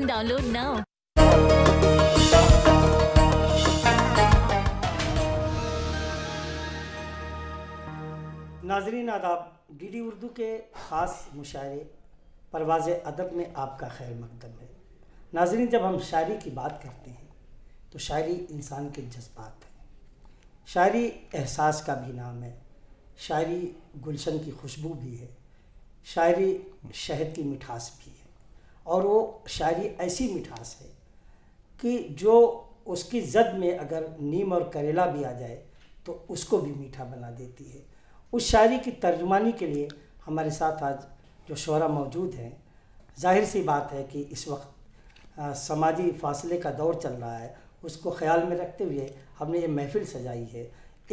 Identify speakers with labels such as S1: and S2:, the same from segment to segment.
S1: Download now. नाजरीन आदाब D D Urdu के ख़ास मुशायरे परवाज़ अदब में आपका खैर मकदम है नाजरीन जब हम शायरी की बात करते हैं तो शायरी इंसान के जज्बात है शायरी एहसास का भी नाम है शायरी गुलशन की खुशबू भी है शायरी शहद की मिठास भी है और वो शायरी ऐसी मिठास है कि जो उसकी जद में अगर नीम और करेला भी आ जाए तो उसको भी मीठा बना देती है उस शायरी की तर्जुमानी के लिए हमारे साथ आज जो शुरा मौजूद हैं जाहिर सी बात है कि इस वक्त समाजी फासले का दौर चल रहा है उसको ख्याल में रखते हुए हमने ये महफिल सजाई है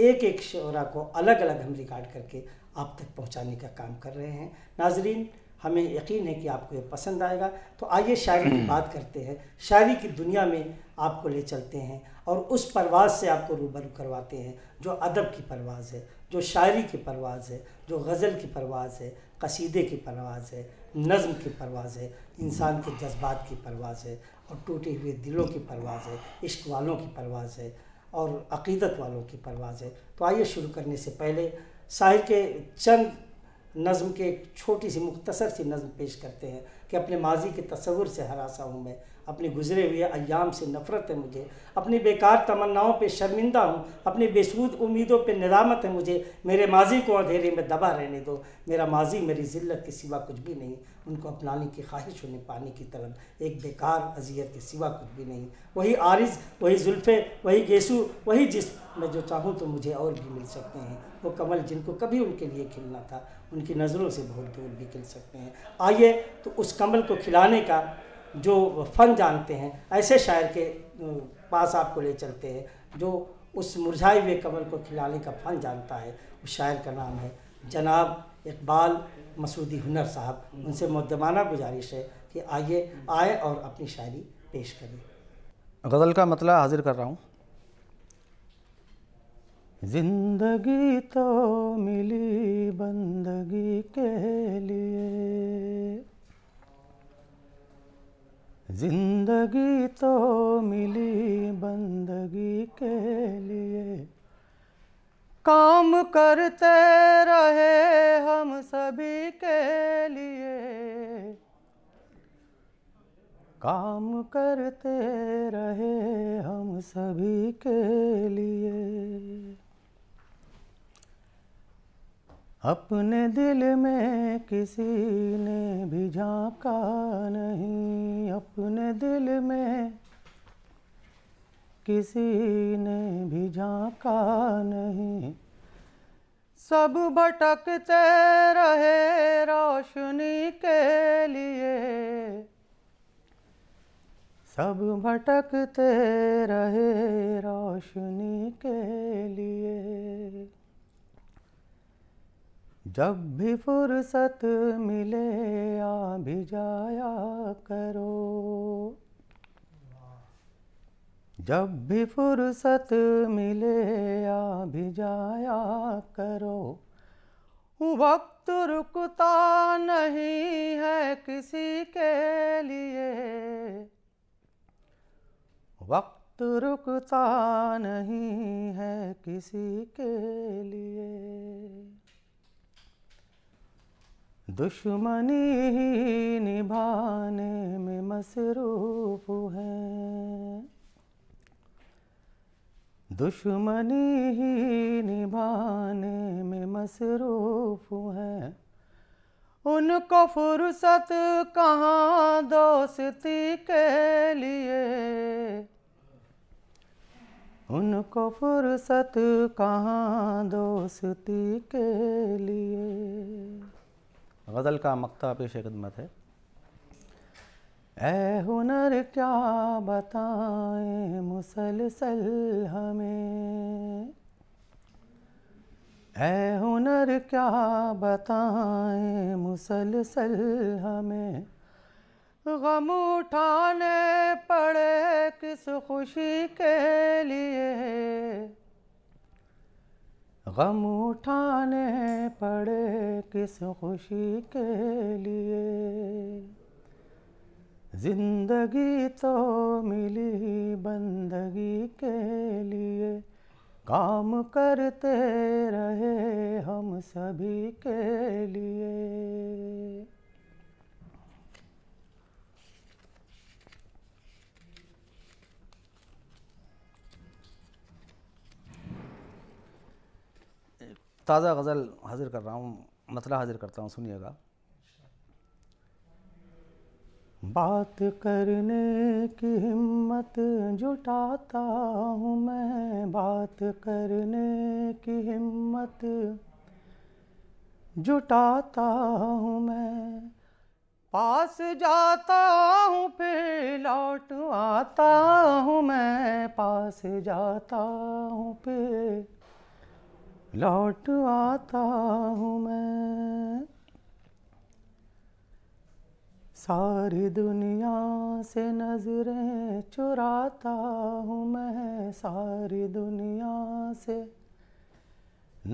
S1: एक एक शुरा को अलग अलग हम रिकॉर्ड करके आप तक पहुंचाने का काम कर रहे हैं नाजरीन हमें यकीन है कि आपको ये पसंद आएगा तो आइए शायरी की बात करते हैं शायरी की दुनिया में आपको ले चलते हैं और उस परवाज़ से आपको रूबरू करवाते हैं जो अदब की परवाज़ है जो शायरी की परवाज़ है जो गज़ल की परवाज़ है कसीदे की परवाज़ है नज़म की परवाज़ है इंसान के जज्बात की परवाज़ है और टूटे हुए दिलों की परवाज़ है इश्क वालों की परवाज़ है और अकीदत वालों की परवाज़ है तो आइए शुरू करने से पहले शायर के चंद नज़म के एक छोटी सी मुख्तसर सी नज़म पेश करते हैं कि अपने माजी के तस्वुर से हरासा हूँ मैं अपने गुजरे हुए अयाम से नफ़रत है मुझे अपनी बेकार तमन्नाओं पे शर्मिंदा हूँ अपनी बेसूद उम्मीदों पे निदामत है मुझे मेरे माजी को अंधेरे में दबा रहने दो मेरा माजी मेरी ज़िल्लत के सिवा कुछ भी नहीं उनको अपनाने की ख्वाहिश होने पाने की तलब एक बेकार अजियत के सिवा कुछ भी नहीं वही आरज़ वही जुल्फ़े वही गेसु वही जिसम मैं जो चाहूँ तो मुझे और भी मिल सकते हैं वो कमल जिनको कभी उनके लिए खिलना था उनकी नज़रों से बहुत दूर भी खिल सकते हैं आइए तो उस कमल को खिलाने का जो फन जानते हैं ऐसे शायर के पास आपको ले चलते हैं जो उस मुरझाए हुए कमल को खिलाने का फन जानता है उस शायर का नाम है जनाब इकबाल मसूदी हुनर साहब उनसे मुद्दमाना गुजारिश है कि आइए आए और अपनी शायरी पेश करें
S2: गज़ल का मतला हाजिर कर रहा हूँ जिंदगी तो मिली बंदगी के लिए जिंदगी तो मिली बंदगी के लिए काम करते रहे हम सभी के लिए काम करते रहे हम सभी के लिए अपने दिल में किसी ने भी झांका नहीं अपने दिल में किसी ने भी झांका नहीं सब भटकते रहे रोशनी के लिए सब भटकते रहे रोशनी के लिए जब भी फुर्सत मिले आ भी जाया करो जब भी फुर्सत मिले आ भी जाया करो वक्त रुकता नहीं है किसी के लिए वक्त रुकता नहीं है किसी के लिए दुश्मनी ही निभाने में मसरूफ है दुश्मनी ही निभाने में मसरूफ है उनको फुर्सत कहाँ दोस्ती के लिए उनको फुर्सत कहाँ दोस्ती के लिए गज़ल का मकता पेश खदमत है ए हुनर क्या बताएं मुसलसल हमें ए हुनर क्या बताएं मुसलसल हमें गम उठाने पड़े किस खुशी के लिए गम उठाने पड़े किस खुशी के लिए जिंदगी तो मिली बंदगी के लिए काम करते रहे हम सभी के लिए ताज़ा गज़ल हाजिर कर रहा हूँ मतला हाजिर करता हूँ सुनिएगा बात करने की हिम्मत जुटाता हूँ मैं बात करने की हिम्मत जुटाता हूँ मैं पास जाता हूँ फिर लौट आता हूँ मैं पास जाता हूँ फिर लौट आता हूँ मैं सारी दुनिया से नजरें चुराता हूँ मैं सारी दुनिया से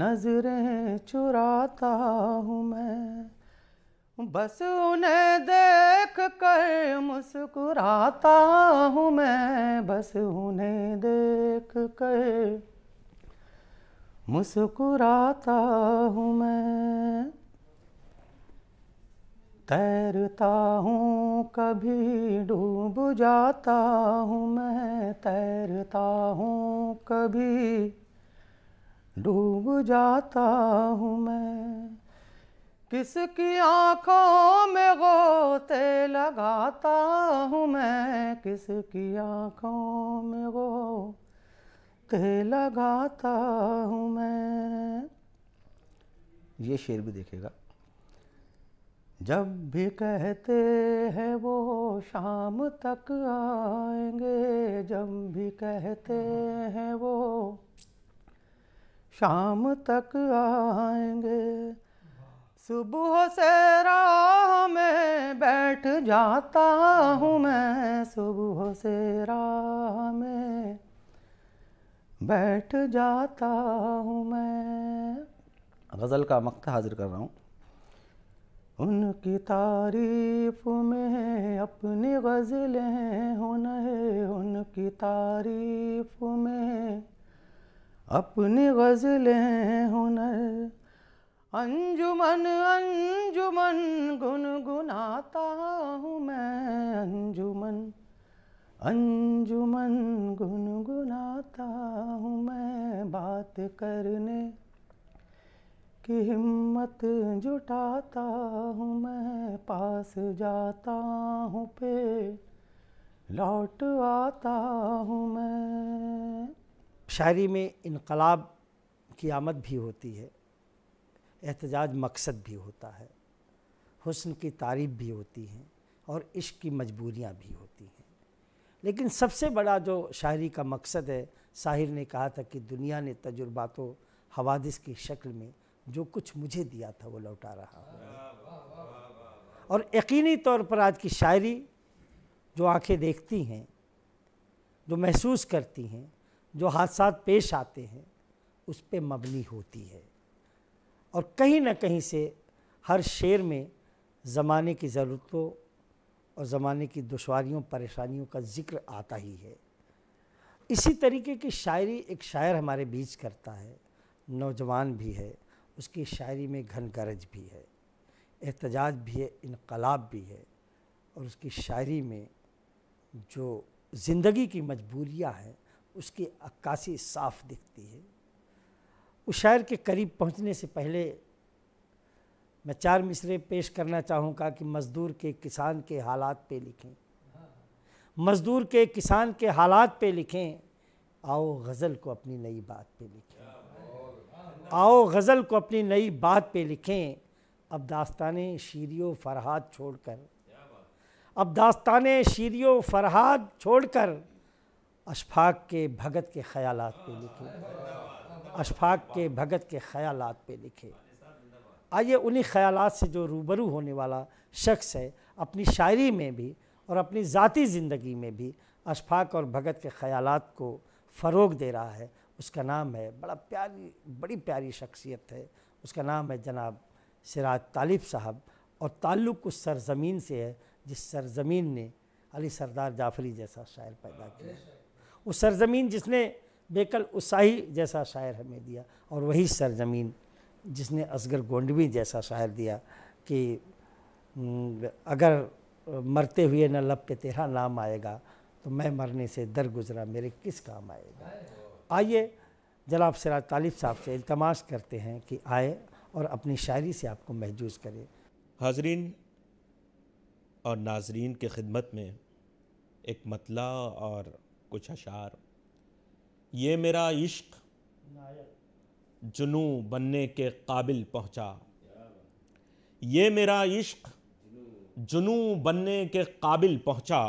S2: नजरें चुराता हूँ मैं बस उन्हें देख कर मुस्कुराता हूँ मैं बस उन्हें देख कर मुस्कुराता हूँ मैं तैरता हूँ कभी डूब जाता हूँ मैं तैरता हूँ कभी डूब जाता हूँ मैं किसकी आँखों में गोते लगाता हूँ मैं किसकी आँखों में गो कह लगाता हूँ मैं ये शेर भी देखेगा जब भी कहते हैं वो शाम तक आएंगे जब भी कहते हैं वो शाम तक आएंगे सुबह से राह में बैठ जाता हूँ मैं सुबह से राह में बैठ जाता हूँ मैं गज़ल का मक्त हाजिर कर रहा हूँ उनकी तारीफ में अपनी गज़लें होन है उनकी तारीफ में अपनी गज़लें होन अंजुमन अंजुमन गुनगुनाता हूँ मैं अंजुमन अंजुमन गुनगुनाता हूँ मैं बात करने की हिम्मत जुटाता हूँ मैं पास जाता हूँ पे लौट आता हूँ मैं
S1: शायरी में इनकलाब की आमद भी होती है एहतजाज मकसद भी होता है हुस्न की तारीफ भी होती हैं और इश्क की मजबूरियाँ भी होती हैं लेकिन सबसे बड़ा जो शायरी का मकसद है साहिर ने कहा था कि दुनिया ने तजुर्बातों हवादिस की शक्ल में जो कुछ मुझे दिया था वो लौटा रहा
S3: हूँ
S1: और यकीनी तौर पर आज की शायरी जो आंखें देखती हैं जो महसूस करती हैं जो हादसा पेश आते हैं उस पर मबनी होती है और कहीं ना कहीं से हर शेर में ज़माने की ज़रूरतों और ज़माने की दुशारियों परेशानियों का जिक्र आता ही है इसी तरीके की शायरी एक शायर हमारे बीच करता है नौजवान भी है उसकी शायरी में घन गरज भी है एहतजाज भी है इनकलाब भी है और उसकी शायरी में जो ज़िंदगी की मजबूरियाँ हैं उसकी अक्कासी साफ दिखती है उस शायर के करीब पहुँचने से पहले मैं चार मिसरे पेश करना चाहूँगा कि मज़दूर के किसान के हालात पे लिखें मज़दूर के किसान के हालात पे लिखें आओ गज़ल को अपनी नई बात पे लिखें आओ गज़ल को अपनी नई बात पे लिखें अब दास्तान शीरियो फरहाद छोड़कर अब दास्तान शीरियो फरहाद छोड़कर अशफाक के भगत के ख्यालात पे लिखें अशफाक के भगत के ख्यालात पे लिखें आइए उन्हीं ख्याल से जो रूबरू होने वाला शख्स है अपनी शायरी में भी और अपनी ज़ाती ज़िंदगी में भी अशफाक और भगत के ख्याल को फ़रोग दे रहा है उसका नाम है बड़ा प्यारी बड़ी प्यारी शख्सियत है उसका नाम है जनाब सिराज तालिब साहब और ताल्लुक़ उस सरज़मीन से है जिस सरज़मीन ने अली सरदार जाफरी जैसा शायर पैदा किया उस सरज़मीन जिसने बेकल उसाही जैसा शायर हमें दिया और वही सरज़मीन जिसने असगर गोंडवी जैसा शायर दिया कि अगर मरते हुए न लब पे तेरा नाम आएगा तो मैं मरने से दर गुजरा मेरे किस काम आएगा आइए जनाब सिराज तालिब साहब से इल्तमाश करते हैं कि आए और अपनी शायरी से आपको महजूज करें
S4: हाजरीन और नाजरीन के ख़िदमत में एक मतला और कुछ अशार ये मेरा इश्क नायक जुनू बनने के काबिल पहुंचा ये मेरा इश्क जुनू बनने के काबिल पहुंचा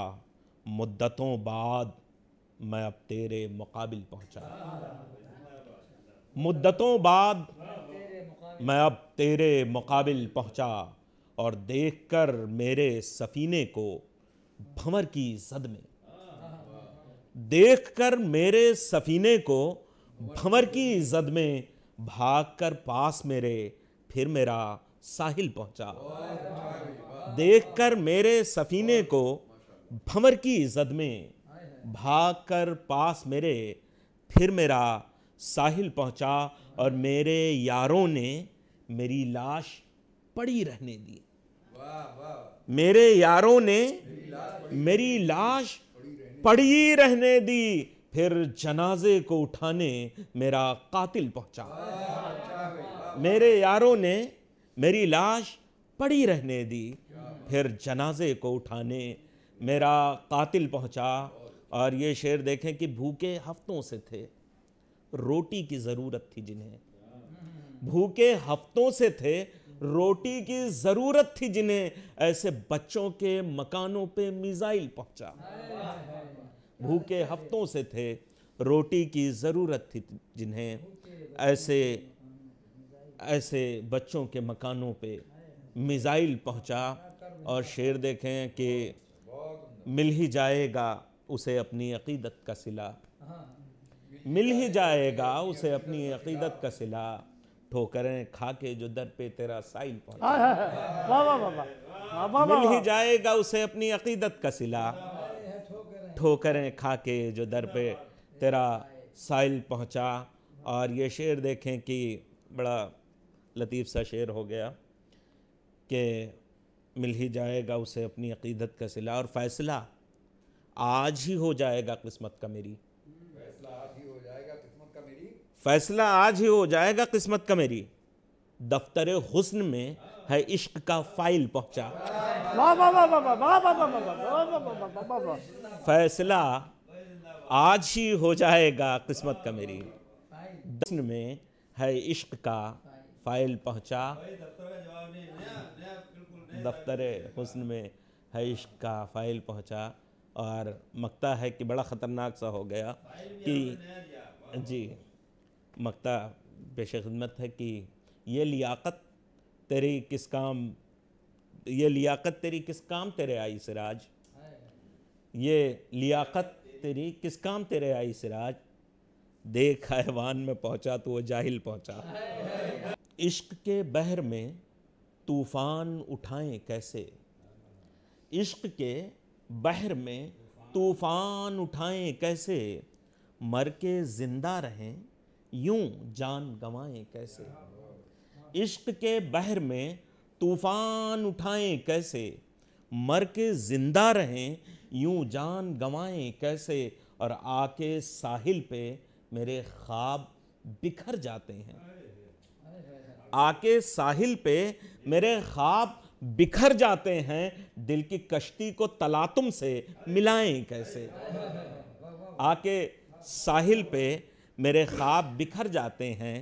S4: मुद्दतों बाद मैं अब तेरे मुकाबिल पहुंचा मुद्दतों बाद मैं अब तेरे मुकाबिल पहुंचा और देख कर मेरे सफ़ीने को भंवर की जद में देख कर मेरे सफ़ीने को भंवर की जद में भागकर पास मेरे फिर मेरा साहिल पहुंचा देखकर मेरे सफीने को भंवर की इज्जत में भागकर पास मेरे फिर मेरा साहिल पहुंचा और मेरे यारों ने मेरी लाश पड़ी रहने दी मेरे यारों ने मेरी लाश पड़ी रहने दी फिर जनाजे को उठाने मेरा कातिल पहुंचा मेरे यारों ने मेरी लाश पड़ी रहने दी फिर जनाजे को उठाने मेरा कातिल पहुंचा और ये शेर देखें कि भूखे हफ्तों से थे रोटी की ज़रूरत थी जिन्हें भूखे हफ्तों से थे रोटी की ज़रूरत थी जिन्हें ऐसे बच्चों के मकानों पे मिज़ाइल पहुंचा भूखे हफ्तों से थे रोटी की ज़रूरत थी जिन्हें ऐसे ऐसे बच्चों के मकानों पे मिज़ाइल पहुंचा और शेर देखें कि मिल ही जाएगा उसे अपनी अकीदत का सिला मिल ही जाएगा उसे अपनी अकीदत का सिला ठोकरें खा के जो दर पे तेरा साइल
S1: पहुंचा मिल ही
S4: जाएगा उसे अपनी अकीदत का सिला ठोकरें खा के जो दर पे तेरा साइल पहुंचा और ये शेर देखें कि बड़ा लतीफ़ सा शेर हो गया कि मिल ही जाएगा उसे अपनी अकीदत का सिला और फ़ैसला आज ही हो जाएगा किस्मत का मेरी फैसला आज ही हो जाएगा किस्मत का मेरी फैसला आज ही हो जाएगा किस्मत का मेरी दफ्तर हुस्न में है इश्क का फाइल पहुंचा फैसला आज ही हो जाएगा किस्मत का मेरी दसन में है इश्क का फाइल पहुंचा दफ्तर हुस्न में है इश्क का फाइल पहुंचा और मकता है कि बड़ा ख़तरनाक सा हो गया कि जी मकता पेश खदमत है कि ये लियाकत तेरी किस काम ये लियाकत तेरी किस काम तेरे आई सिराज ये लियाकत तेरी किस काम तेरे आई सिराज देख हैवान में पहुंचा तो वो जाहिल पहुंचा इश्क के बहर में तूफ़ान उठाएं कैसे इश्क के बहर में तूफ़ान उठाएं कैसे मर के ज़िंदा रहें यूं जान गंवाएं कैसे इश्क के बहर में तूफान उठाएं कैसे मर के जिंदा रहें यूं जान गंवाएं कैसे और आके साहिल पे मेरे ख्वाब बिखर जाते हैं आके साहिल पे मेरे ख्वाब बिखर जाते हैं दिल की कश्ती को तलातुम से मिलाएं कैसे आके साहिल पे मेरे ख्वाब बिखर जाते हैं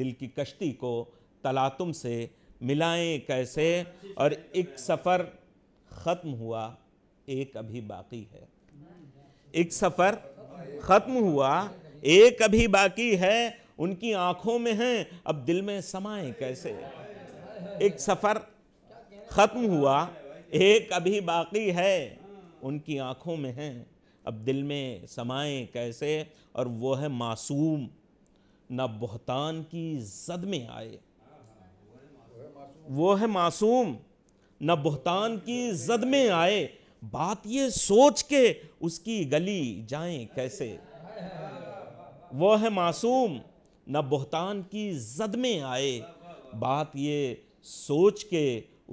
S4: दिल की कश्ती को तलातुम से मिलाएं कैसे और एक सफ़र ख़त्म हुआ एक अभी बाकी है एक सफ़र ख़त्म हुआ एक अभी बाकी है उनकी आंखों में है अब दिल में समाएं कैसे एक सफ़र ख़त्म हुआ एक अभी बाकी है उनकी आंखों में है अब दिल में समाएं कैसे और वो है मासूम ना बहतान की जद में आए वो है मासूम न बहतान की जद में आए बात ये सोच के उसकी गली जाएं कैसे वो है मासूम न बहतान की जद में आए बात ये सोच के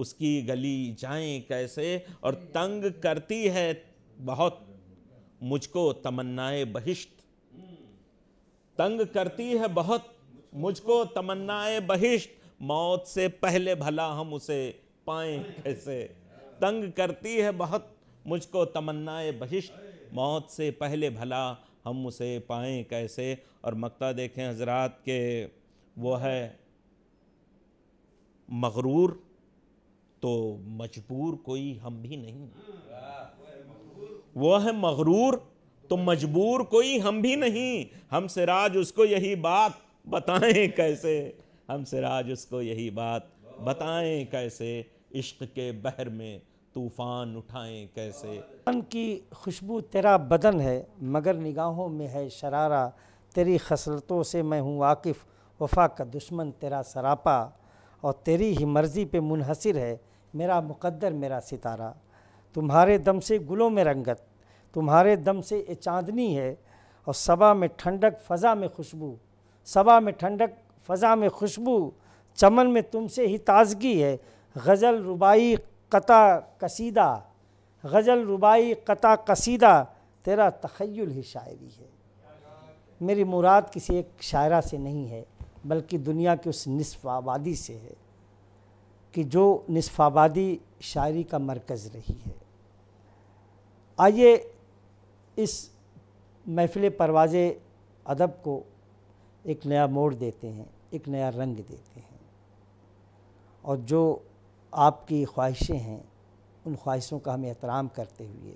S4: उसकी गली जाएं कैसे और तंग करती है बहुत मुझको तमन्नाए बहिश्त तंग करती है बहुत मुझको तमन्नाए बहिश्त मौत से पहले भला हम उसे पाए कैसे तंग करती है बहुत मुझको तमन्नाए बहिष्ट मौत से पहले भला हम उसे पाए कैसे और मकता देखें हजरात के वो है मगरूर तो मजबूर कोई हम भी नहीं वो है मगरूर तो मजबूर कोई हम भी नहीं हम सिराज उसको यही बात बताएं कैसे हम सिराज उसको यही बात बताएं कैसे इश्क के बहर में तूफ़ान उठाएं कैसे
S1: तन की खुशबू तेरा बदन है मगर निगाहों में है शरारा तेरी खसलतों से मैं हूँ वाकिफ़ वफा का दुश्मन तेरा सरापा और तेरी ही मर्ज़ी पे मुनहसर है मेरा मुकद्दर मेरा सितारा तुम्हारे दम से गुलों में रंगत तुम्हारे दम से ये चांदनी है और सबा में ठंडक फ़ज़ा में खुशबू सबा में ठंडक फ़ज़ा में खुशबू चमन में तुमसे ही ताजगी है गज़ल रुबाई कता कसीदा गज़ल रुबाई कता कसीदा तेरा तखयल ही शायरी है मेरी मुराद किसी एक शायरा से नहीं है बल्कि दुनिया की उस नसफ आबादी से है कि जो नसफ आबादी शायरी का मरकज़ रही है आइए इस महफिल परवाज़ अदब को एक नया मोड़ देते हैं एक नया रंग देते हैं और जो आपकी ख्वाहिशें हैं उन ख्वाहिशों का हम एहतराम करते हुए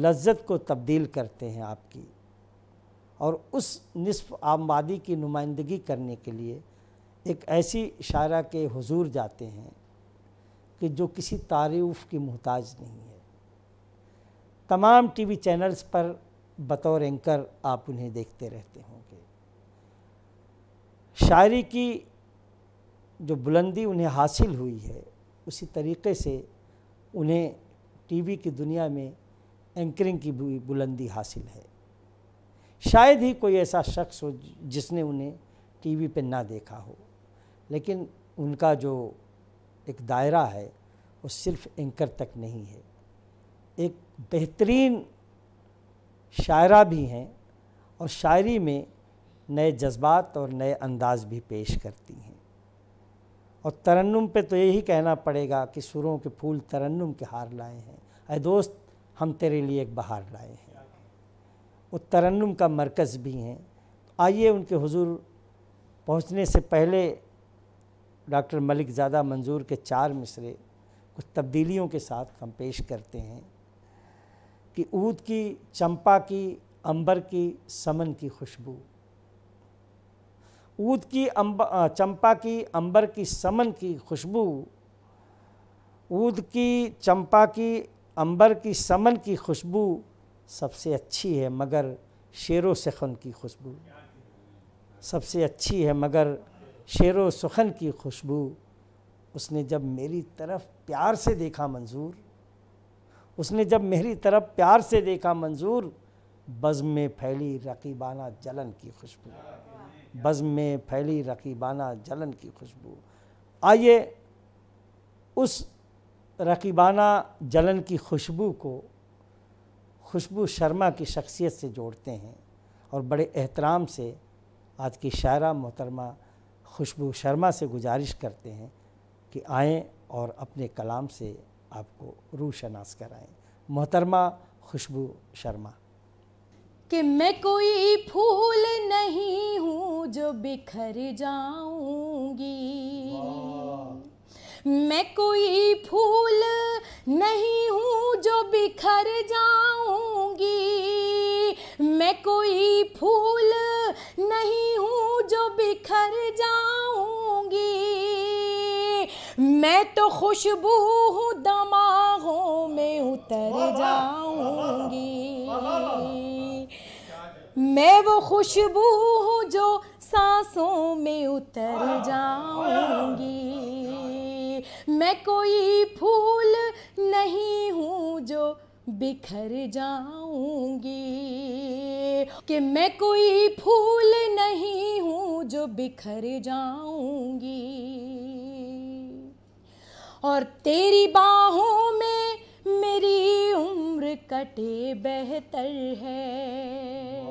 S1: लज्जत को तब्दील करते हैं आपकी और उस नसफ़ आबादी की नुमाइंदगी करने के लिए एक ऐसी शायरा के हुजूर जाते हैं कि जो किसी तारीफ़ की मोहताज नहीं है तमाम टीवी चैनल्स पर बतौर एंकर आप उन्हें देखते रहते हों शायरी की जो बुलंदी उन्हें हासिल हुई है उसी तरीके से उन्हें टीवी की दुनिया में एंकरिंग की भी बुलंदी हासिल है शायद ही कोई ऐसा शख्स हो जिसने उन्हें टीवी पे ना देखा हो लेकिन उनका जो एक दायरा है वो सिर्फ एंकर तक नहीं है एक बेहतरीन शायरा भी हैं और शायरी में नए जज्बात और नए अंदाज भी पेश करती हैं और तरन्नुम पे तो यही कहना पड़ेगा कि सुरों के फूल तरन्नुम के हार लाए हैं अरे दोस्त हम तेरे लिए एक बहार लाए हैं वो तरन्नुम का मरकज़ भी हैं आइए उनके हुजूर पहुंचने से पहले डॉक्टर मलिक ज़्यादा मंजूर के चार मिसरे कुछ तब्दीलियों के साथ हम पेश करते हैं कि ऊद की चंपा की अंबर की समन की खुशबू ऊद की अंब चंपा की अंबर की समन की खुशबू ऊद की चंपा की अंबर की समन की खुशबू सबसे अच्छी है मगर शेर सखन की खुशबू सबसे अच्छी है मगर शेर व सुखन की खुशबू उसने जब मेरी तरफ प्यार से देखा मंजूर उसने जब मेरी तरफ प्यार से देखा मंजूर बज़ में फैली रकीबाना जलन की खुशबू बज़म में फैली रकीबाना जलन की खुशबू आइए उस रकीबाना जलन की खुशबू को खुशबू शर्मा की शख्सियत से जोड़ते हैं और बड़े एहतराम से आज की शायरा मोहतरमा खुशबू शर्मा से गुजारिश करते हैं कि आएँ और अपने कलाम से आपको रूशनास कराएँ मोहतरमा खुशबू शर्मा
S5: कि मैं कोई फूल नहीं हूँ जो बिखर जाऊंगी मैं कोई फूल नहीं हूँ जो बिखर जाऊंगी मैं कोई फूल नहीं हूँ जो बिखर जाऊंगी मैं तो खुशबू हूँ दमागों में उतर जाऊंगी मैं वो खुशबू हूँ जो सांसों में उतर जाऊंगी मैं कोई फूल नहीं हूँ जो बिखर जाऊंगी कि मैं कोई फूल नहीं हूँ जो बिखर जाऊंगी और तेरी बाहों में मेरी उम्र कटे बेहतर है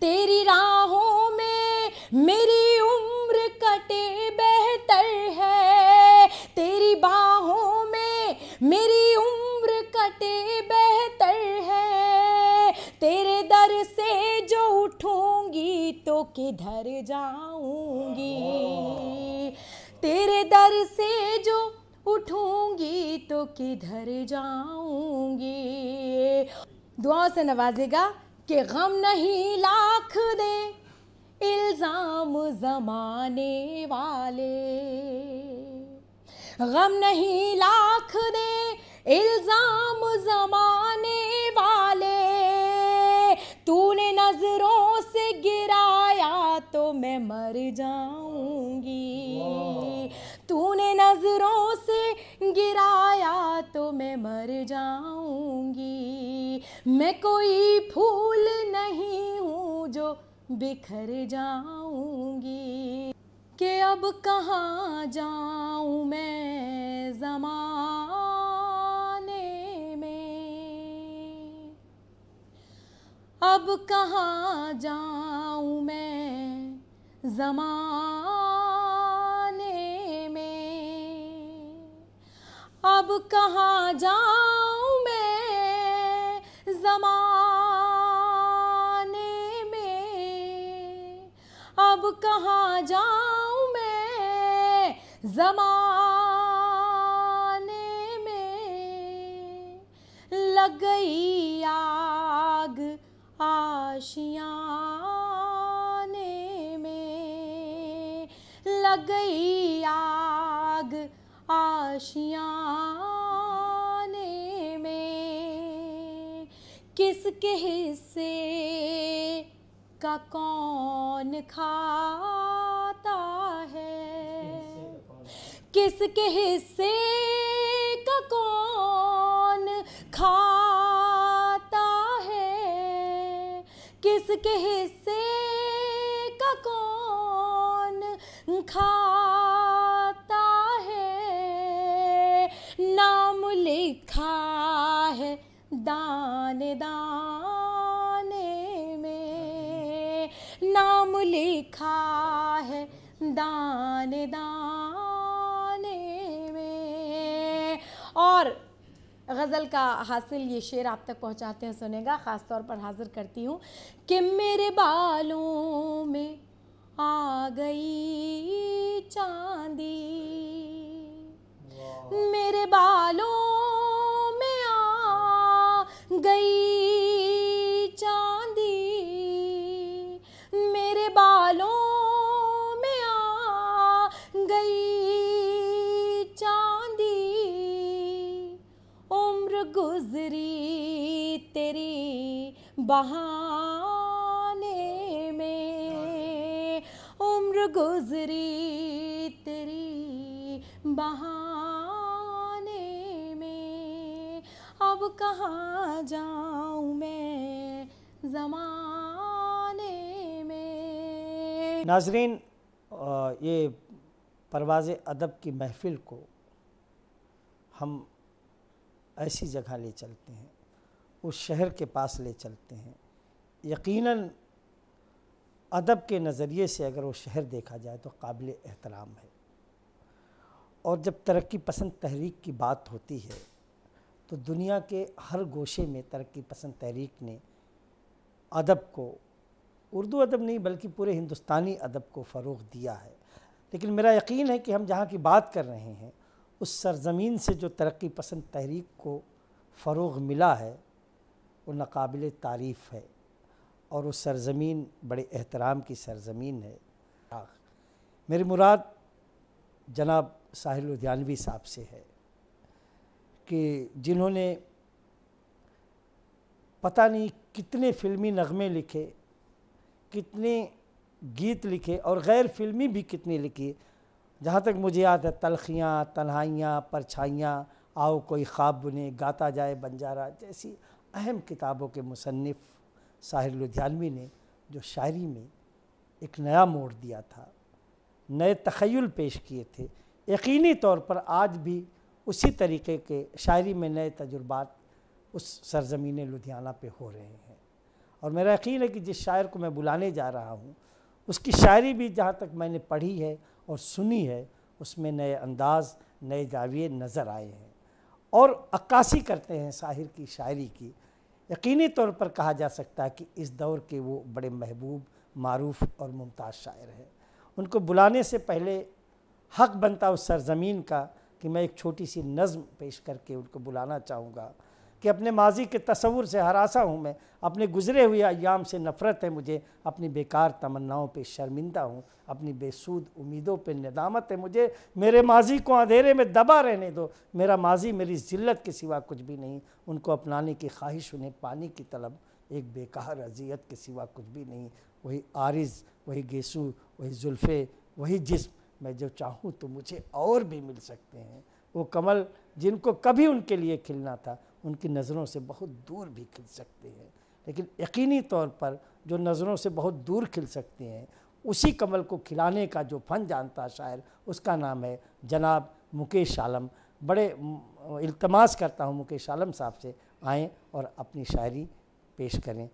S5: तेरी राहों में मेरी उम्र कटे बेहतर है तेरी बाहों में मेरी उम्र कटे बेहतर है तेरे दर से जो उठूंगी तो किधर जाऊंगी तेरे दर से जो उठूंगी तो किधर जाऊंगी दुआ से नवाजेगा कि गम नहीं लाख दे इल्ज़ाम जमाने वाले गम नहीं लाख दे इल्ज़ाम जमाने वाले तूने नज़रों से गिराया तो मैं मर जाऊंगी तूने नज़रों से गिराया तो मैं मर जाऊंगी मैं कोई फूल नहीं हूँ जो बिखर जाऊंगी के अब कहाँ जाऊँ मैं जमाने में अब कहाँ जाऊँ मैं जमा अब कहाँ जाऊँ मैं जमाने में अब कहाँ जाऊँ मैं जमाने में लग गई आग आशियाने में लग गई आग आशियाने में किसके हिस्से का कौन खाता है किसके हिस्से का कौन खाता है किसके हिस्से का कौन खा गज़ल का हासिल ये शेर आप तक पहुंचाते हैं सुनेगा ख़ास तौर पर हाजिर करती हूँ कि मेरे बालों में आ गई चांदी मेरे बालों में आ गई बहाने में उम्र गुजरी तेरी बहाने में अब कहाँ जाऊँ मैं जमाने में
S1: नाजरीन ये परवाज़ अदब की महफिल को हम ऐसी जगह ले चलते हैं उस शहर के पास ले चलते हैं यकीनन अदब के नज़रिए से अगर वो शहर देखा जाए तो काबिल एहतराम है और जब तरक्की पसंद तहरीक की बात होती है तो दुनिया के हर गोशे में तरक्की पसंद तहरीक ने अदब को उर्दू अदब नहीं बल्कि पूरे हिंदुस्तानी अदब को फ़रोग दिया है लेकिन मेरा यकीन है कि हम जहाँ की बात कर रहे हैं उस सरज़मीन से जो तरक्की पसंद तहरीक को फ़रोग मिला है वो नाकबिल तारीफ़ है और वो सरज़मीन बड़े एहतराम की सरज़मीन है मेरी मुराद जनाब साहिल उद्यानवी साहब से है कि जिन्होंने पता नहीं कितने फ़िल्मी नगमे लिखे कितने गीत लिखे और गैर फिल्मी भी कितने लिखी जहाँ तक मुझे याद है तलखियाँ तन्हाइयाँ परछाइयाँ आओ कोई ख्वाब बुने गाता जाए बंजारा जैसी अहम किताबों के मुसनफ़ साहिर लुधियानवी ने जो शायरी में एक नया मोड़ दिया था नए तखयल पेश किए थे यकीनी तौर पर आज भी उसी तरीके के शायरी में नए तजुर्बात उस सरजमीन लुधियाना पे हो रहे हैं और मेरा यकीन है कि जिस शायर को मैं बुलाने जा रहा हूँ उसकी शायरी भी जहाँ तक मैंने पढ़ी है और सुनी है उसमें नए अंदाज़ नए जाविए नज़र आए हैं और अक्कासी करते हैं साहिर की शायरी की यकीनी तौर पर कहा जा सकता है कि इस दौर के वो बड़े महबूब मरूफ़ और मुमताज़ शायर हैं उनको बुलाने से पहले हक़ बनता उस सरज़मीन का कि मैं एक छोटी सी नज़म पेश करके उनको बुलाना चाहूँगा कि अपने माजी के तस्वुर से हरासा हूँ मैं अपने गुजरे हुए अयाम से नफ़रत है मुझे अपनी बेकार तमन्नाओं पे शर्मिंदा हूँ अपनी बेसूद उम्मीदों पे नदामत है मुझे मेरे माजी को अंधेरे में दबा रहने दो मेरा माजी मेरी ज़िल्लत के सिवा कुछ भी नहीं उनको अपनाने की ख्वाहिश उन्हें पानी की तलब एक बेकार अजियत के सिवा कुछ भी नहीं वही आरज़ वही गेसू वही जुल्फ़े वही जिसम मैं जो चाहूँ तो मुझे और भी मिल सकते हैं वो कमल जिनको कभी उनके लिए खिलना था उनकी नज़रों से बहुत दूर भी खिल सकते हैं लेकिन यकीनी तौर पर जो नज़रों से बहुत दूर खिल सकते हैं उसी कमल को खिलाने का जो फन जानता शायर उसका नाम है जनाब मुकेश आलम बड़े इल्तमास करता हूँ मुकेश आलम साहब से आएँ और अपनी शायरी पेश करें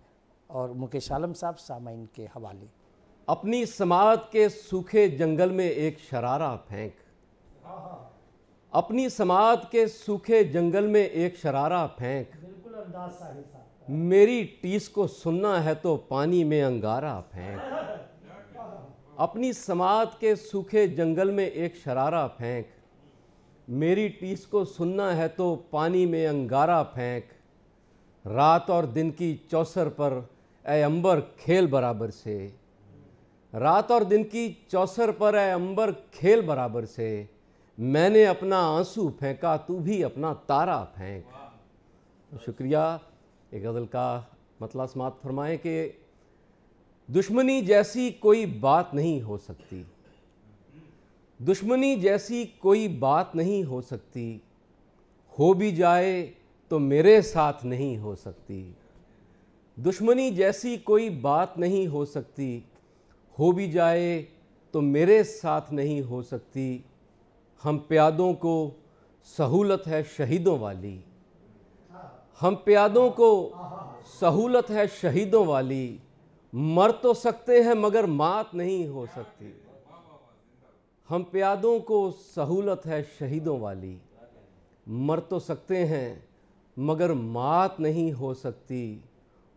S1: और मुकेश आलम साहब सामाइन के हवाले
S6: अपनी समात के सूखे जंगल में एक शरारा फेंक हाँ, हाँ। अपनी समात के सूखे जंगल में एक शरारा फेंक मेरी टीस को सुनना है तो पानी में अंगारा
S1: फेंक
S6: अपनी समात के सूखे जंगल में एक शरारा फेंक मेरी टीस को सुनना है तो पानी में अंगारा फेंक रात और दिन की चौसर पर ए अंबर खेल बराबर से रात और दिन की चौसर पर ए अंबर खेल बराबर से मैंने अपना आंसू फेंका तू भी अपना तारा फेंक तो शुक्रिया एक गज़ल का मतला समात फरमाएं कि दुश्मनी जैसी कोई बात नहीं हो सकती दुश्मनी जैसी कोई बात नहीं हो सकती हो भी जाए तो मेरे साथ नहीं हो सकती दुश्मनी जैसी कोई बात नहीं हो सकती हो भी जाए तो मेरे साथ नहीं हो सकती हम प्यादों को सहूलत है शहीदों वाली हम प्यादों को सहूलत है शहीदों वाली मर तो सकते हैं मगर मात नहीं हो सकती हम प्यादों को सहूलत है शहीदों वाली मर तो सकते हैं मगर मात नहीं हो सकती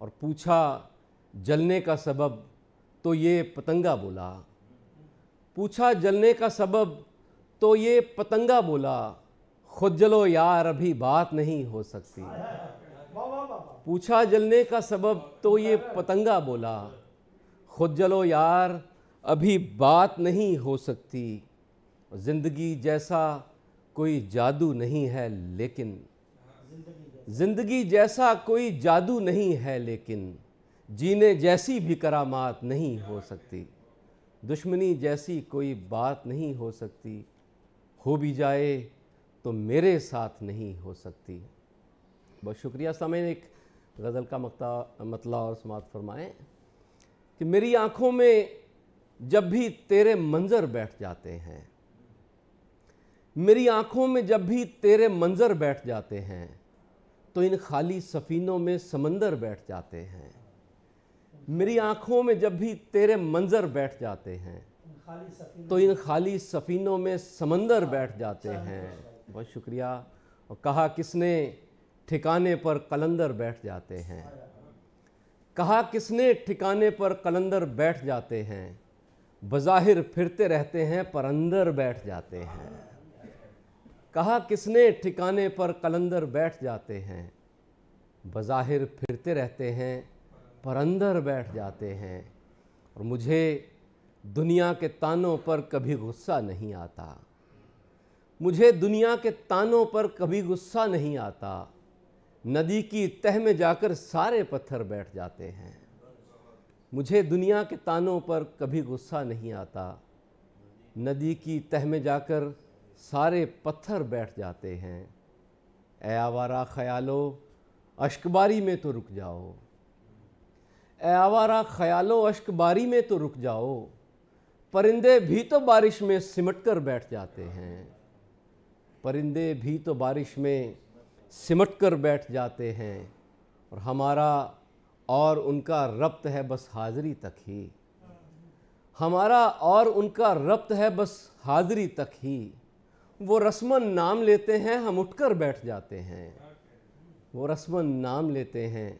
S6: और पूछा जलने का सबब तो ये पतंगा बोला पूछा जलने का सबब तो ये पतंगा बोला खुद जलो यार अभी बात नहीं हो सकती पूछा जलने का सबब तो ये पतंगा बोला खुद जलो यार अभी बात नहीं हो सकती ज़िंदगी जैसा कोई जादू नहीं है लेकिन ज़िंदगी जैसा कोई जादू नहीं है लेकिन जीने जैसी भी करामात नहीं हो सकती दुश्मनी जैसी कोई बात नहीं हो सकती हो भी जाए तो मेरे साथ नहीं हो सकती बहुत शुक्रिया समय एक गज़ल का मकता मतला और समात फरमाएँ कि मेरी आँखों में जब भी तेरे मंज़र बैठ जाते हैं मेरी आँखों में जब भी तेरे मंज़र बैठ जाते हैं तो इन खाली सफ़ीनों में समंदर बैठ जाते हैं मेरी आँखों में जब भी तेरे मंज़र बैठ जाते हैं तो इन खाली सफ़ीनों में समंदर बैठ जाते हैं बहुत शुक्रिया और कहा किसने ठिकाने पर कलंदर बैठ जाते हैं हाँ, हाँ। कहा किसने ठिकाने पर कलंदर बैठ जाते हैं बज़ाहिर फिरते रहते हैं पर अंदर बैठ जाते हैं कहा किसने ठिकाने पर कलंदर बैठ जाते हैं बज़ाहिर फिरते रहते हैं पर अंदर बैठ जाते हैं और मुझे दुनिया के तानों पर कभी गुस्सा नहीं आता मुझे दुनिया के तानों पर कभी गुस्सा नहीं आता नदी की तह में जाकर सारे पत्थर बैठ जाते हैं मुझे दुनिया के तानों पर कभी गुस्सा नहीं आता नदी की तह में जाकर सारे पत्थर बैठ जाते हैं ए आवारा ख्यालो अश्कबारी में तो रुक जाओ ए आवारा ख्यालो अश्कबारी में तो रुक जाओ परिंदे भी तो बारिश में सिमट कर बैठ जाते हैं परिंदे भी तो बारिश में सिमट कर बैठ जाते हैं और हमारा और उनका रब्त है बस हाज़री तक ही हमारा और उनका रब्त है बस हाज़री तक ही वो रस्मन नाम लेते हैं हम उठकर बैठ जाते हैं वो रस्मन नाम लेते हैं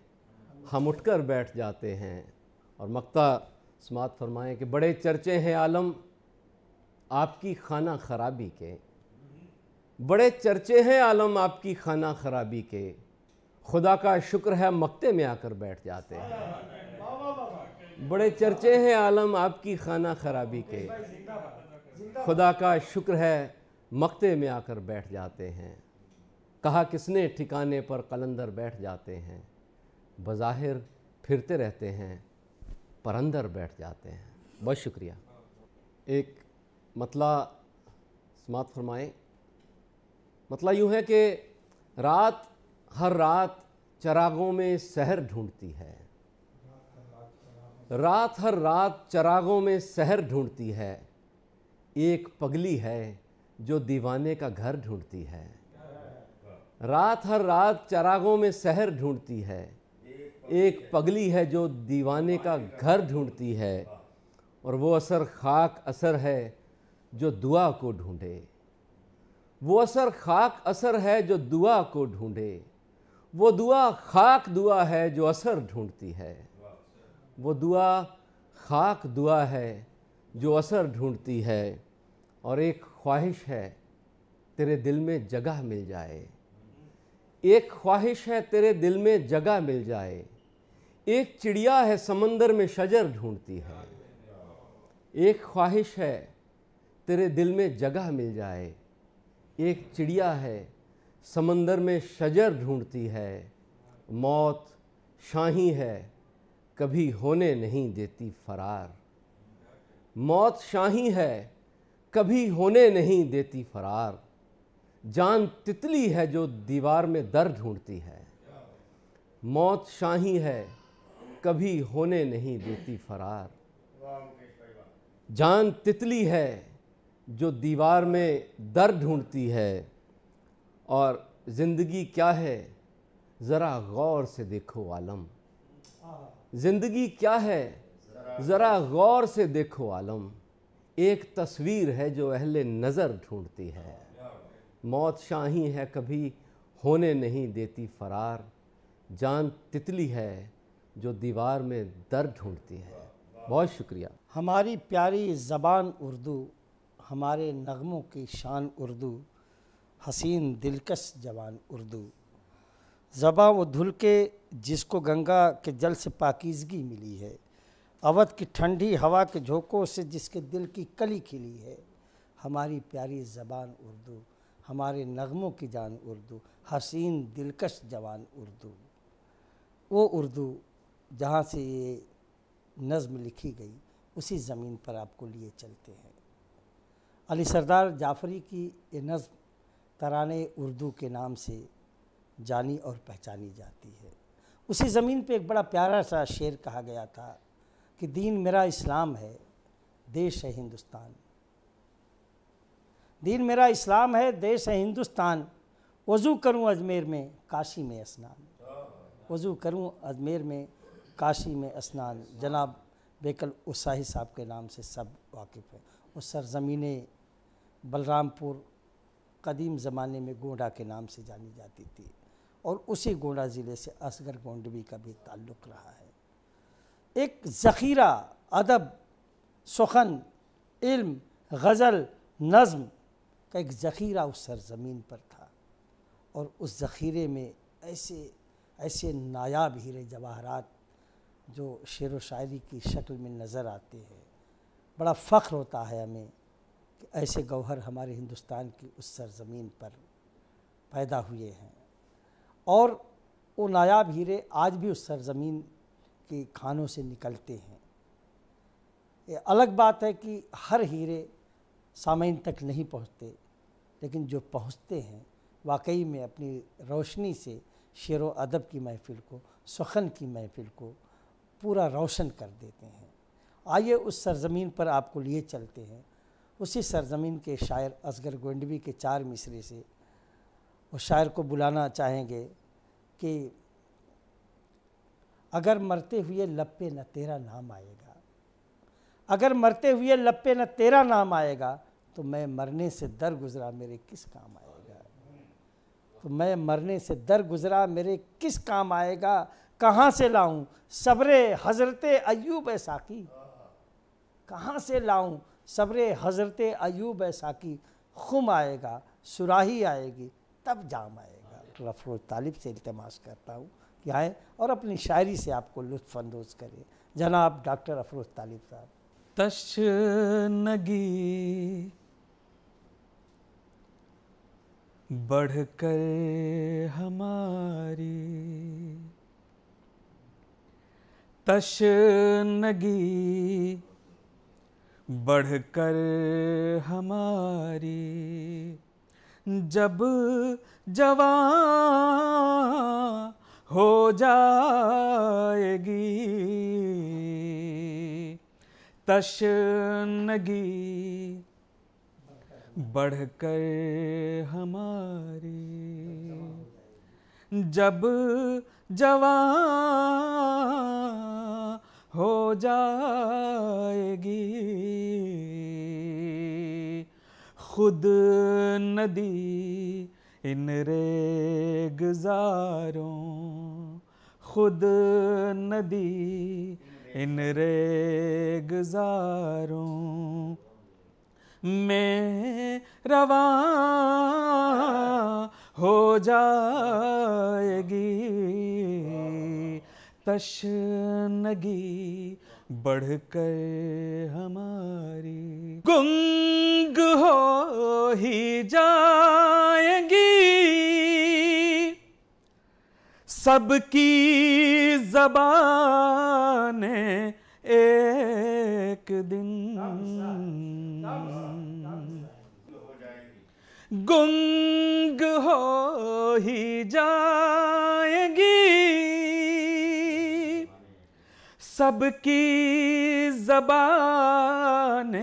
S6: हम उठकर बैठ जाते हैं और मक्ता समात फरमाएँ कि बड़े चर्चे हैं आलम आपकी खाना खराबी के बड़े चर्चे हैं आलम आपकी खाना खराबी के खुदा का शुक्र है मक्ते में आकर बैठ जाते हैं बड़े चर्चे हैं आलम आपकी खाना खराबी के खुदा का शुक्र है मक्ते में आकर बैठ जाते हैं कहा किसने ठिकाने पर कलंदर बैठ जाते हैं बज़ाहिर फिरते रहते हैं पर अंदर बैठ जाते हैं बहुत शुक्रिया एक मतला समात फरमाए मतला यूँ है कि रात हर रात चरागों में शहर ढूंढती है रात हर रात चरागों में शहर ढूंढती है एक पगली है जो दीवाने का घर ढूंढती है रात हर रात चरागों में शहर ढूंढती है एक पगली है जो दीवाने का घर ढूंढती है और वो असर खाक असर है जो दुआ को ढूंढे वो असर खाक असर है जो दुआ को ढूंढे वो दुआ खाक दुआ है जो असर ढूंढती है वो दुआ खाक दुआ है जो असर ढूंढती है और एक ख्वाहिश है तेरे दिल में जगह मिल जाए एक ख्वाहिश है तेरे दिल में जगह मिल जाए एक चिड़िया है समंदर में शजर ढूंढती है एक ख्वाहिश है तेरे दिल में जगह मिल जाए एक चिड़िया है समंदर में शजर ढूंढती है मौत शाही है कभी होने नहीं देती फरार मौत शाही है कभी होने नहीं देती फरार जान तितली है जो दीवार में दर ढूंढती है मौत शाही है कभी होने नहीं देती फरार जान तितली है जो दीवार में दर ढूंढती है और ज़िंदगी क्या है ज़रा गौर से देखो आलम ज़िंदगी क्या है ज़रा गौर से देखो आलम एक तस्वीर है जो अहले नज़र ढूंढती है मौत शाही है कभी होने नहीं देती फरार जान तितली है जो दीवार में दर्द ढूंढती है बहुत शुक्रिया हमारी प्यारी
S1: ज़बान उर्दू हमारे नगमों की शान उर्दू हसीन दिलकश जवान उर्दू ज़बाँ वो धुल के जिसको गंगा के जल से पाकिजगी मिली है अवध की ठंडी हवा के झोंकों से जिसके दिल की कली खिली है हमारी प्यारी ज़बान उर्दू हमारे नगमों की जान उर्दू हसीन दिलकश जवान उर्दू वो उर्दू जहाँ से ये नज़म लिखी गई उसी ज़मीन पर आपको लिए चलते हैं अली सरदार जाफरी की ये नज़म तराने उर्दू के नाम से जानी और पहचानी जाती है उसी ज़मीन पे एक बड़ा प्यारा सा शेर कहा गया था कि दीन मेरा इस्लाम है देश है हिंदुस्तान दीन मेरा इस्लाम है देश है हिंदुस्तान वज़ू करूं अजमेर में काशी में स्नान वज़ू करूं अजमेर में काशी में स्नान जनाब बेकल उसाही साहब के नाम से सब वाकिफ़ हैं और सरजमीन बलरामपुर कदीम ज़माने में गोंडा के नाम से जानी जाती थी और उसी गोंडा ज़िले से असगर गोंडवी का भी ताल्लुक़ रहा है एक ज़ख़ीरा अदब सुखन इल्म गज़ल नज़म का एक ज़ख़ीरा उस सरजमीन पर था और उस ज़ख़ीरे में ऐसे ऐसे नायाब हीरे जवाहरात जो शेर व शायरी की शक्ल में नज़र आते हैं बड़ा फ़ख्र होता है हमें कि ऐसे गौहर हमारे हिंदुस्तान की उस सरज़मीन पर पैदा हुए हैं और वो नायाब हीरे आज भी उस सरज़मीन के खानों से निकलते हैं ये अलग बात है कि हर हीरे सामयन तक नहीं पहुँचते लेकिन जो पहुँचते हैं वाकई में अपनी रोशनी से शेर व अदब की महफ़िल को सखन की महफ़िल को पूरा रोशन कर देते हैं आइए उस सरजमीन पर आपको लिए चलते हैं उसी सरजमीन के शायर असगर गोंडवी के चार मिसरे से उस शायर को बुलाना चाहेंगे कि अगर मरते हुए लपे न तेरा नाम आएगा अगर मरते हुए लपे न तेरा नाम आएगा तो मैं मरने से दर गुज़रा मेरे किस काम आएगा तो मैं मरने से दर गुज़रा मेरे किस काम आएगा कहाँ से लाऊं सबरे हज़रत अयूब ऐसाकी कहाँ से लाऊं सबरे हज़रत अयूब ऐसाकी खुम आएगा सुराही आएगी तब जाम आएगा रफ़ो तालिब से इल्तमास करता हूँ कि आए और अपनी शायरी से आपको लुफानंदोज़ करें जनाब डॉक्टर अफरोज तालिब साहब
S3: तश नगी बढ़कर हमारी तशनगी बढ़कर हमारी जब जवान हो जाएगी तशनगी बढ़कर हमारी जब जवान हो जाएगी खुद नदी इन रे गुजारों खुद नदी इन रे गुजारों में रवा हो जाएगी तशनगी बढ़कर हमारी गुंग हो ही जाएगी सबकी जबान एक दिन गुंग हो ही जाएगी सबकी जबान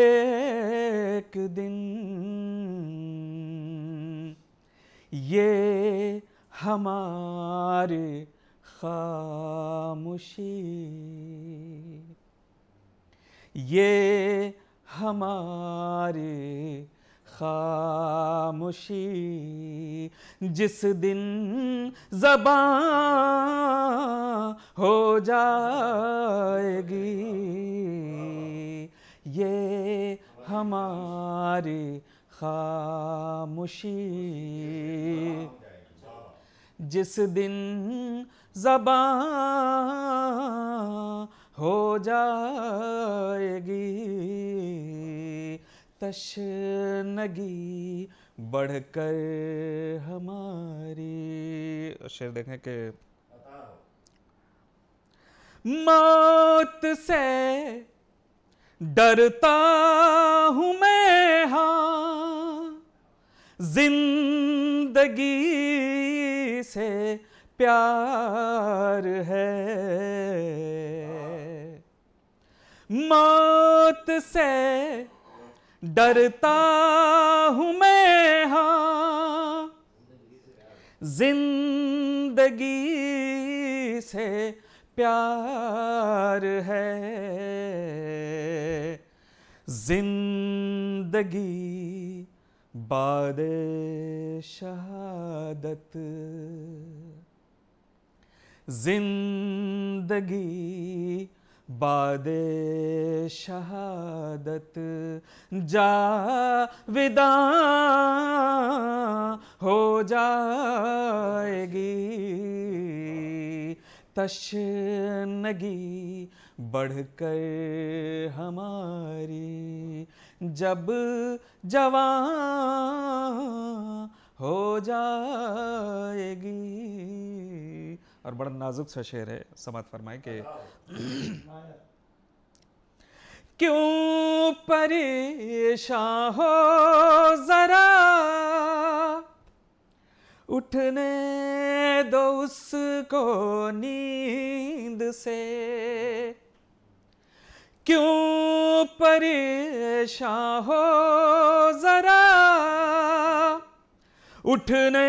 S3: एक दिन ये हमारे खामोशी ये हमारे खामोशी जिस दिन ज़बान हो जाएगी ये हमारी खामोशी जिस दिन ज़बान हो जाएगी तशनगी बढ़कर हमारी शेर देखें कि मौत से डरता हूं मैं हाँ जिंदगी से प्यार है मौत से डरता हूं मैं हा जिंदगी से प्यार है जिंदगी बाद शहादत जिंदगी बाद शहादत जा विदा हो जाएगी बढ़ बढ़कर हमारी जब जवान हो जाएगी और बड़ा नाजुक सा शेर है समात फरमाए के क्यों परेशान हो जरा उठने दो उसको नींद से क्यों परेशान हो जरा उठने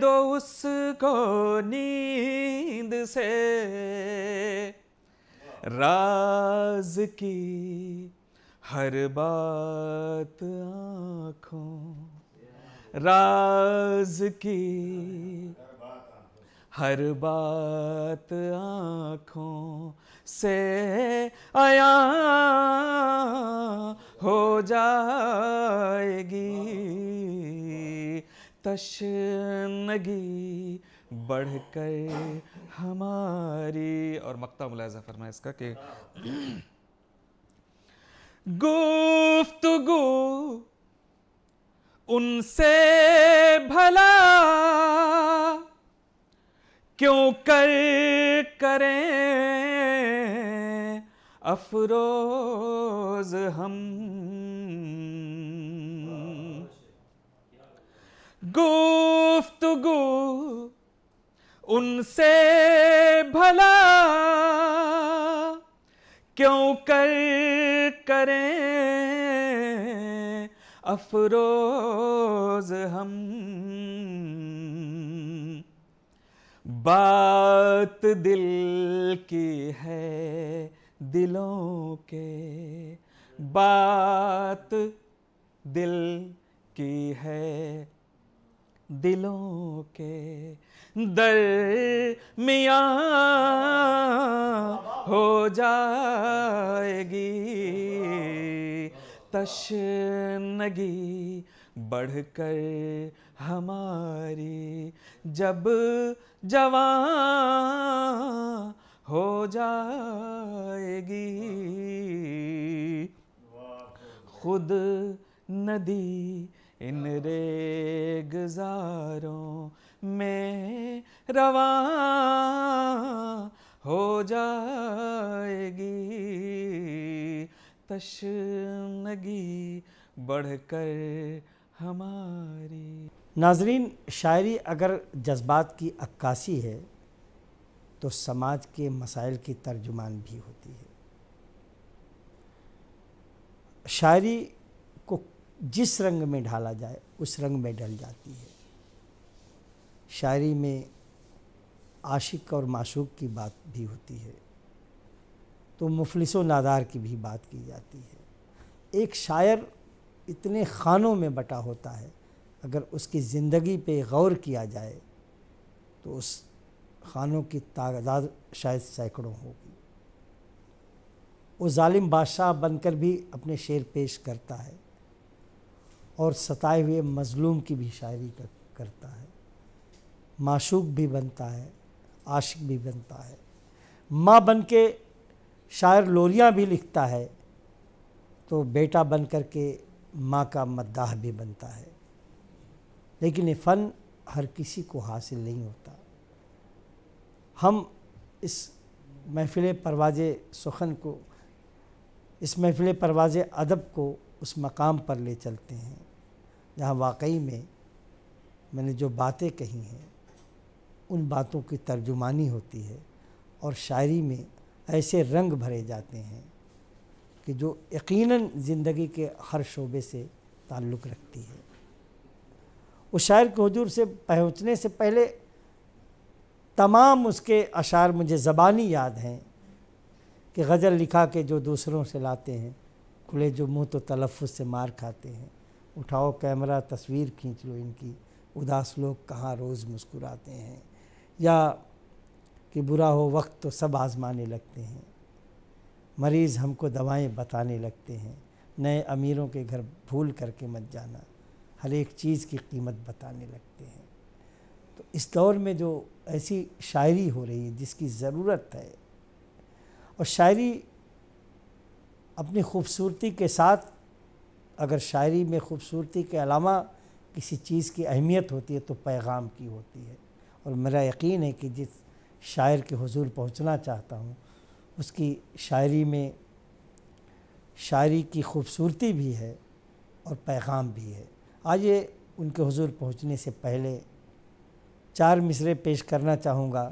S3: दो उसको नींद से राज की हर बात आँखों राज की हर बात आँखों से आया हो जाएगी तशनगी बढ़ हमारी और मक्ता मुलायजा फरमा इसका कि गुफ्तगु उनसे भला क्यों कर करें अफरोज हम गुफ्तगु उनसे भला क्यों कर करें अफरोज हम बात दिल की है दिलों के बात दिल की है दिलों के दर मिया हो जाएगी तश बढ़ बढ़कर हमारी जब जवान हो जाएगी खुद नदी इन रे गुजारों में रवा हो जाएगी तशनगी बढ़कर हमारी
S1: नाजरीन शायरी अगर जज्बात की अक्कासी है तो समाज के मसाइल की तर्जुमान भी होती है शायरी जिस रंग में ढाला जाए उस रंग में ढल जाती है शायरी में आशिक और माशूक की बात भी होती है तो मुफलिस नादार की भी बात की जाती है एक शायर इतने खानों में बटा होता है अगर उसकी ज़िंदगी पे गौर किया जाए तो उस खानों की तादाद शायद सैकड़ों होगी वो ालिम बादशाह बनकर भी अपने शेर पेश करता है और सताए हुए मज़लूम की भी शायरी कर, करता है माशूक भी बनता है आशिक भी बनता है माँ बन के शायर लोरियाँ भी लिखता है तो बेटा बन कर के माँ का मद्दाह भी बनता है लेकिन ये फ़न हर किसी को हासिल नहीं होता हम इस महफिल परवाज सुखन को इस महफिल परवाज अदब को उस मकाम पर ले चलते हैं जहाँ वाकई में मैंने जो बातें कही हैं उन बातों की तर्जुमानी होती है और शायरी में ऐसे रंग भरे जाते हैं कि जो यकीनन ज़िंदगी के हर शोबे से ताल्लुक़ रखती है उस शायर के हजूर से पहुँचने से पहले तमाम उसके अशार मुझे ज़बानी याद हैं कि गज़ल लिखा के जो दूसरों से लाते हैं खुले जो मुंह तो तलफ़ से मार खाते हैं उठाओ कैमरा तस्वीर खींच लो इनकी उदास लोग कहाँ रोज़ मुस्कुराते हैं या कि बुरा हो वक्त तो सब आजमाने लगते हैं मरीज़ हमको दवाएं बताने लगते हैं नए अमीरों के घर भूल करके मत जाना हर एक चीज़ की कीमत बताने लगते हैं तो इस दौर में जो ऐसी शायरी हो रही है जिसकी ज़रूरत है और शायरी अपनी खूबसूरती के साथ अगर शायरी में खूबसूरती के अलावा किसी चीज़ की अहमियत होती है तो पैगाम की होती है और मेरा यकीन है कि जिस शायर के हजूर पहुँचना चाहता हूँ उसकी शायरी में शायरी की खूबसूरती भी है और पैगाम भी है आज ये उनके हजूर पहुँचने से पहले चार मिसरे पेश करना चाहूँगा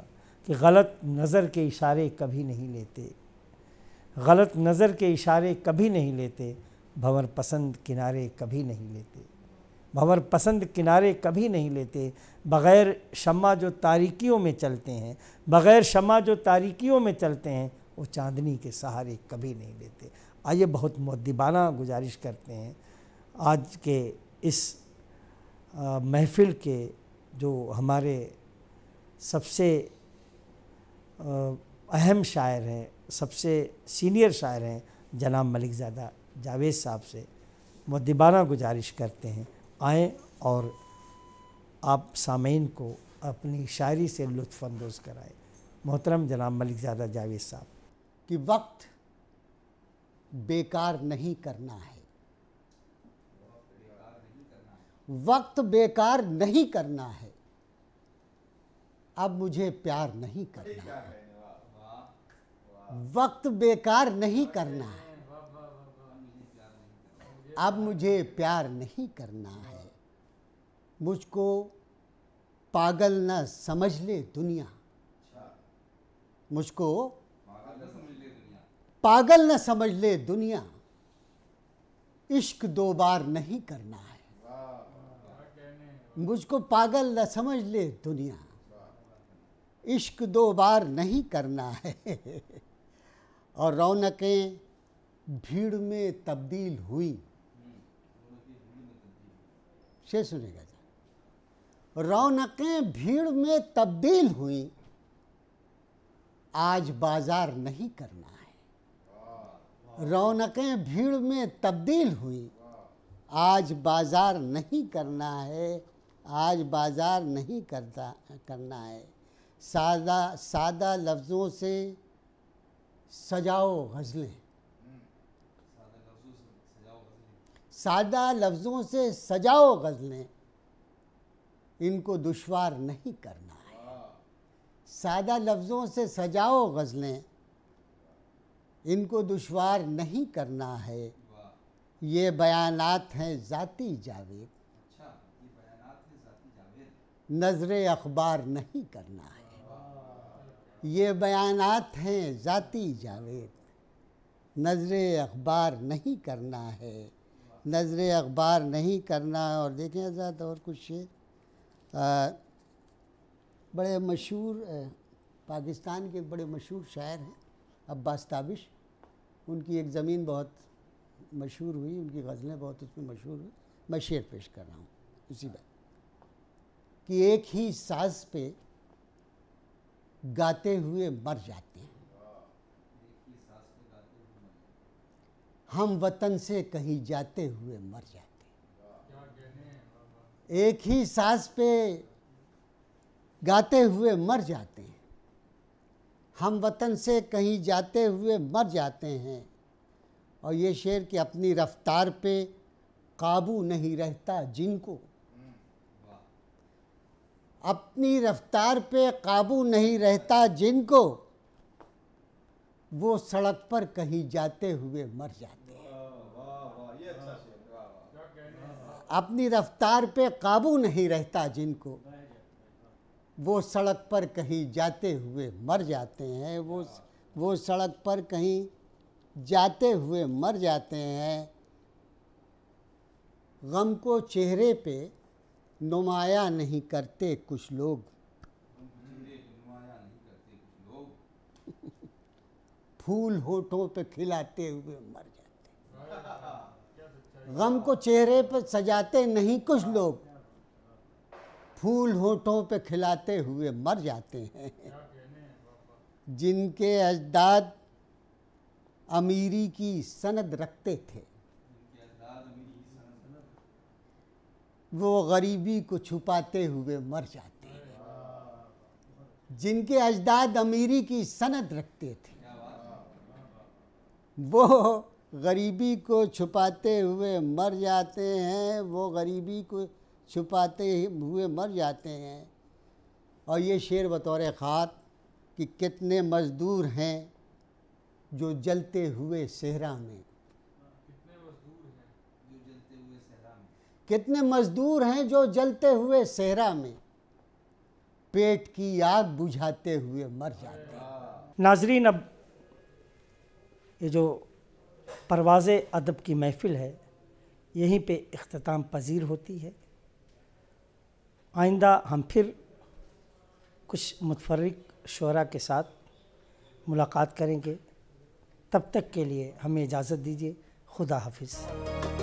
S1: कि गलत नज़र के इशारे कभी नहीं लेते गलत नज़र के इशारे कभी नहीं लेते भंवर पसंद किनारे कभी नहीं लेते भंवर पसंद किनारे कभी नहीं लेते बग़ैर शमा जो तारिकियों में चलते हैं बग़ैर शमा जो तारिकियों में चलते हैं वो चांदनी के सहारे कभी नहीं लेते आइए बहुत मुद्दिबाना गुजारिश करते हैं आज के इस महफिल के जो हमारे सबसे अहम शायर हैं सबसे सीनियर शायर हैं जनाब मलिकजादा जावेद साहब से मदिबाना गुजारिश करते हैं आए और आप सामीन को अपनी शायरी से लुफानंदोज़ कराएँ मोहतरम जनाब मलिकजादा जावेद साहब कि वक्त बेकार नहीं
S7: करना है वक्त बेकार नहीं करना है अब मुझे प्यार नहीं
S6: करना है
S7: वक्त बेकार नहीं करना है अब मुझे प्यार नहीं करना है मुझको पागल न समझ ले दुनिया मुझको पागल न समझ ले दुनिया इश्क दो बार नहीं करना है मुझको पागल न समझ ले दुनिया इश्क दो बार नहीं करना है और रौनकें भीड़ में तब्दील हुई शेर सुनेगा जी रौनकें भीड़ में तब्दील हुई आज बाजार नहीं करना है रौनकें भीड़ में तब्दील हुई आज बाजार नहीं करना है आज बाजार नहीं करता करना है सादा सादा लफ्ज़ों से सजाओ गज़लें सादा लफ्ज़ों से सजाओ गज़लें इनको दुशवार नहीं करना है सादा लफ्ज़ों से सजाओ गज़लें इनको दुशवार नहीं करना है ये बयानात हैं ज़ाती जावेद अच्छा, नज़र अखबार नहीं करना है ये बयानात हैं ज़ाती जावेद नज़र अखबार नहीं करना है नज़र अखबार नहीं करना और देखें आज़ाद और कुछ शेर बड़े मशहूर पाकिस्तान के बड़े मशहूर शायर हैं अब्बास ताबिश उनकी एक ज़मीन बहुत मशहूर हुई उनकी गज़लें बहुत उसमें मशहूर हुई मैं शेर पेश कर रहा हूँ उसी बात कि एक ही साज पे गाते हुए मर जाते हैं हम वतन से कहीं जाते हुए मर जाते एक ही सांस पे गाते हुए मर जाते हैं हम वतन से कहीं जाते हुए मर जाते हैं और ये शेर की अपनी रफ्तार पे काबू नहीं रहता जिनको अपनी रफ्तार पे काबू नहीं रहता जिनको वो सड़क पर कहीं जाते हुए मर जाते
S5: हैं अच्छा हाँ।
S7: हाँ। अपनी रफ्तार पे काबू नहीं रहता जिनको वो सड़क पर कहीं जाते हुए मर जाते हैं वो वो सड़क पर कहीं जाते हुए मर जाते हैं गम को चेहरे पे नुमाया नहीं करते कुछ लोग फूल होठों पे खिलाते हुए मर जाते गम को चेहरे पर सजाते नहीं कुछ लोग फूल होठों पे खिलाते हुए मर जाते हैं जिनके अजदाद अमीरी की सनद रखते थे वो गरीबी को छुपाते हुए मर जाते हैं जिनके अजदाद अमीरी की सनद रखते थे वो गरीबी को छुपाते हुए मर जाते हैं वो गरीबी को छुपाते हुए मर जाते हैं और ये शेर बतौर ख़ात कि कितने मज़दूर हैं जो जलते हुए सेहरा में कितने मज़दूर हैं जो जलते हुए सेहरा में पेट की आग बुझाते हुए मर जाते
S1: हैं नाजरीन अब ये जो परवाज़ अदब की महफ़िल है यहीं पे अख्ताम पजीर होती है आइंदा हम फिर कुछ मुतफरक शुरा के साथ मुलाकात करेंगे तब तक के लिए हमें इजाज़त दीजिए खुदा हाफिज़